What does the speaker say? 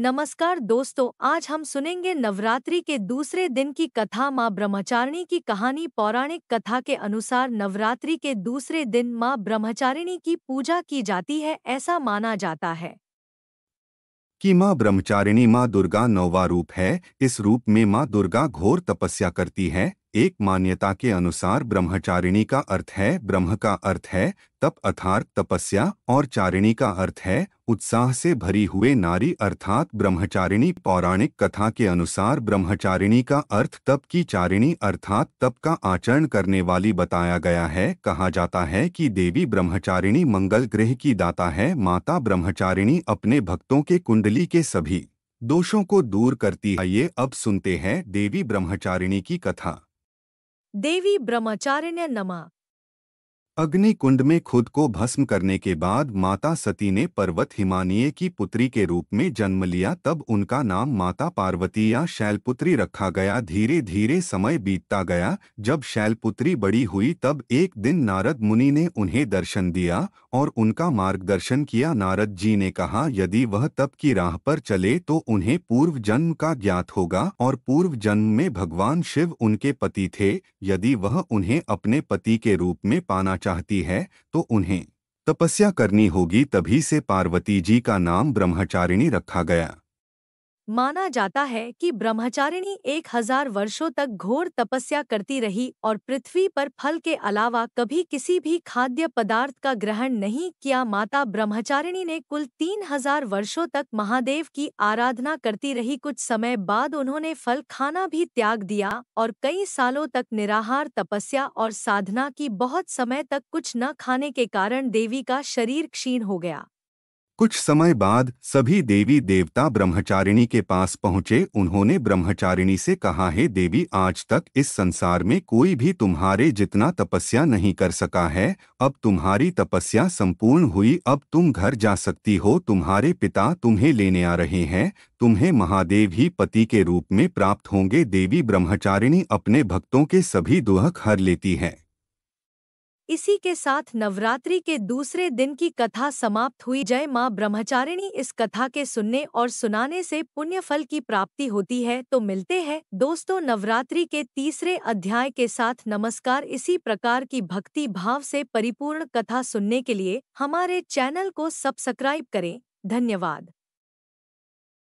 नमस्कार दोस्तों आज हम सुनेंगे नवरात्रि के दूसरे दिन की कथा माँ ब्रह्मचारिणी की कहानी पौराणिक कथा के अनुसार नवरात्रि के दूसरे दिन माँ ब्रह्मचारिणी की पूजा की जाती है ऐसा माना जाता है कि माँ ब्रह्मचारिणी माँ दुर्गा नौवा रूप है इस रूप में माँ दुर्गा घोर तपस्या करती है एक मान्यता के अनुसार ब्रह्मचारिणी का अर्थ है ब्रह्म का अर्थ है तप अर्थात तपस्या और चारिणी का अर्थ है उत्साह से भरी हुए नारी अर्थात ब्रह्मचारिणी पौराणिक कथा के अनुसार ब्रह्मचारिणी का अर्थ तप की चारिणी अर्थात तप का आचरण करने वाली बताया गया है कहा जाता है कि देवी ब्रह्मचारिणी मंगल ग्रह की दाता है माता ब्रह्मचारिणी अपने भक्तों के कुंडली के सभी दोषों को दूर करती है ये अब सुनते हैं देवी ब्रह्मचारिणी की कथा देवी ब्रह्मचारिण्य नमा अग्नि कुंड में खुद को भस्म करने के बाद माता सती ने पर्वत हिमानीय की पुत्री के रूप में जन्म लिया तब उनका नाम माता पार्वती या शैलपुत्री रखा गया धीरे धीरे समय बीतता गया जब शैलपुत्री बड़ी हुई तब एक दिन नारद मुनि ने उन्हें दर्शन दिया और उनका मार्गदर्शन किया नारद जी ने कहा यदि वह तप की राह पर चले तो उन्हें पूर्व जन्म का ज्ञात होगा और पूर्व जन्म में भगवान शिव उनके पति थे यदि वह उन्हें अपने पति के रूप में पाना चाहती है तो उन्हें तपस्या करनी होगी तभी से पार्वती जी का नाम ब्रह्मचारिणी रखा गया माना जाता है कि ब्रह्मचारिणी एक हजार वर्षों तक घोर तपस्या करती रही और पृथ्वी पर फल के अलावा कभी किसी भी खाद्य पदार्थ का ग्रहण नहीं किया माता ब्रह्मचारिणी ने कुल तीन हजार वर्षो तक महादेव की आराधना करती रही कुछ समय बाद उन्होंने फल खाना भी त्याग दिया और कई सालों तक निराहार तपस्या और साधना की बहुत समय तक कुछ न खाने के कारण देवी का शरीर क्षीण हो गया कुछ समय बाद सभी देवी देवता ब्रह्मचारिणी के पास पहुँचे उन्होंने ब्रह्मचारिणी से कहा है देवी आज तक इस संसार में कोई भी तुम्हारे जितना तपस्या नहीं कर सका है अब तुम्हारी तपस्या संपूर्ण हुई अब तुम घर जा सकती हो तुम्हारे पिता तुम्हें लेने आ रहे हैं तुम्हें महादेव ही पति के रूप में प्राप्त होंगे देवी ब्रह्मचारिणी अपने भक्तों के सभी दुहक हर लेती है इसी के साथ नवरात्रि के दूसरे दिन की कथा समाप्त हुई जय माँ ब्रह्मचारिणी इस कथा के सुनने और सुनाने से फल की प्राप्ति होती है तो मिलते हैं दोस्तों नवरात्रि के तीसरे अध्याय के साथ नमस्कार इसी प्रकार की भक्ति भाव से परिपूर्ण कथा सुनने के लिए हमारे चैनल को सब्सक्राइब करें धन्यवाद